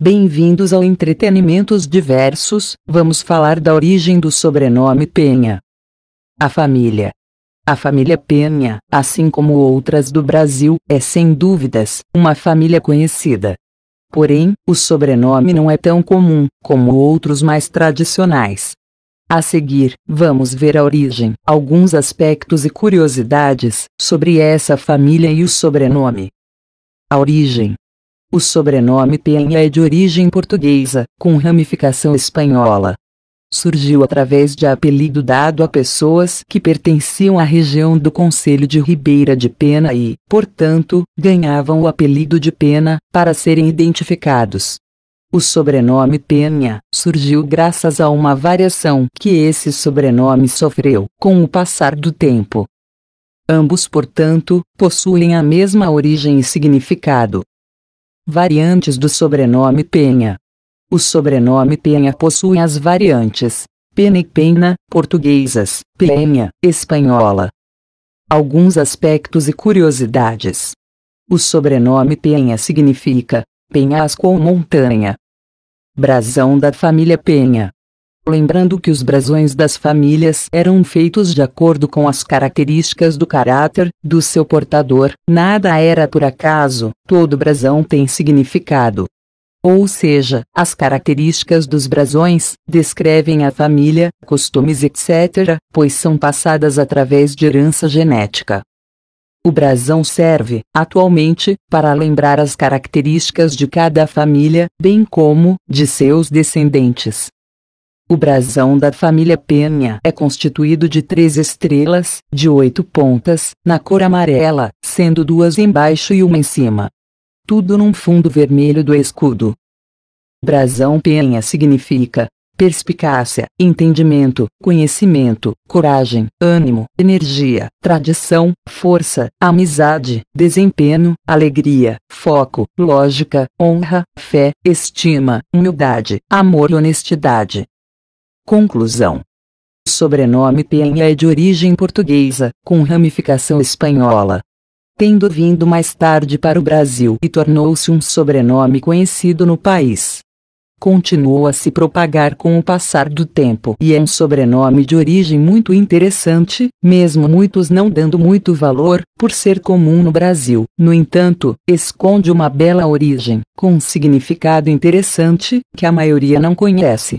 Bem-vindos ao Entretenimentos Diversos, vamos falar da origem do sobrenome Penha. A família. A família Penha, assim como outras do Brasil, é sem dúvidas uma família conhecida. Porém, o sobrenome não é tão comum como outros mais tradicionais. A seguir, vamos ver a origem, alguns aspectos e curiosidades sobre essa família e o sobrenome. A origem. O sobrenome Penha é de origem portuguesa, com ramificação espanhola. Surgiu através de apelido dado a pessoas que pertenciam à região do Conselho de Ribeira de Pena e, portanto, ganhavam o apelido de Pena, para serem identificados. O sobrenome Penha surgiu graças a uma variação que esse sobrenome sofreu com o passar do tempo. Ambos, portanto, possuem a mesma origem e significado. Variantes do sobrenome Penha. O sobrenome Penha possui as variantes Pena e Pena, portuguesas, Penha, espanhola. Alguns aspectos e curiosidades. O sobrenome Penha significa penhasco ou montanha, brasão da família Penha. Lembrando que os brasões das famílias eram feitos de acordo com as características do caráter do seu portador, nada era por acaso, todo brasão tem significado. Ou seja, as características dos brasões descrevem a família, costumes, etc., pois são passadas através de herança genética. O brasão serve, atualmente, para lembrar as características de cada família, bem como de seus descendentes. O brasão da família Penha é constituído de três estrelas, de oito pontas, na cor amarela, sendo duas embaixo e uma em cima. Tudo num fundo vermelho do escudo. Brasão Penha significa perspicácia, entendimento, conhecimento, coragem, ânimo, energia, tradição, força, amizade, desempenho, alegria, foco, lógica, honra, fé, estima, humildade, amor e honestidade. Conclusão. O sobrenome Penha é de origem portuguesa, com ramificação espanhola tendo vindo mais tarde para o Brasil e tornou-se um sobrenome conhecido no país continuou a se propagar com o passar do tempo e é um sobrenome de origem muito interessante, mesmo muitos não dando muito valor, por ser comum no Brasil. No entanto, esconde uma bela origem, com um significado interessante, que a maioria não conhece.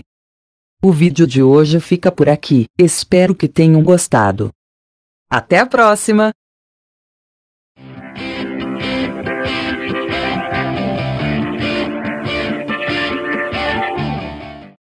O vídeo de hoje fica por aqui, espero que tenham gostado. Até a próxima!